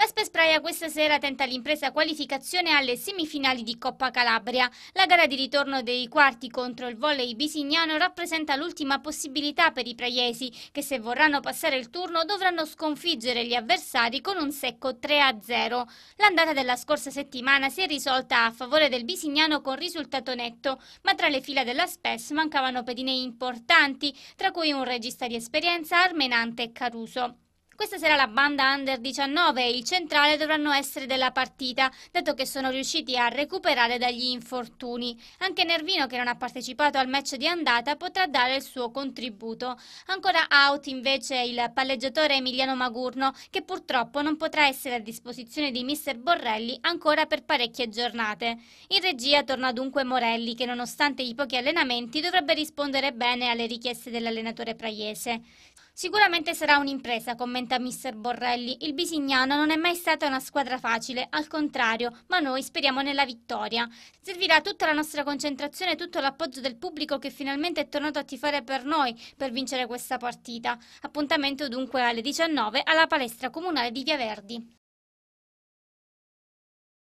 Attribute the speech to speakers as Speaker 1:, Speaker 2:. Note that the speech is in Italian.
Speaker 1: La Spespraia questa sera tenta l'impresa qualificazione alle semifinali di Coppa Calabria. La gara di ritorno dei quarti contro il volley bisignano rappresenta l'ultima possibilità per i praiesi, che se vorranno passare il turno dovranno sconfiggere gli avversari con un secco 3-0. L'andata della scorsa settimana si è risolta a favore del bisignano con risultato netto, ma tra le fila della Spes mancavano pedine importanti, tra cui un regista di esperienza Armenante Caruso. Questa sarà la banda under 19 e il centrale dovranno essere della partita, dato che sono riusciti a recuperare dagli infortuni. Anche Nervino, che non ha partecipato al match di andata, potrà dare il suo contributo. Ancora out invece il palleggiatore Emiliano Magurno, che purtroppo non potrà essere a disposizione di mister Borrelli ancora per parecchie giornate. In regia torna dunque Morelli, che nonostante i pochi allenamenti dovrebbe rispondere bene alle richieste dell'allenatore Praiese. Sicuramente sarà un'impresa, commenta Mr. Borrelli. Il Bisignano non è mai stata una squadra facile, al contrario, ma noi speriamo nella vittoria. Servirà tutta la nostra concentrazione e tutto l'appoggio del pubblico che finalmente è tornato a tifare per noi per vincere questa partita. Appuntamento dunque alle 19 alla palestra comunale di Via Verdi.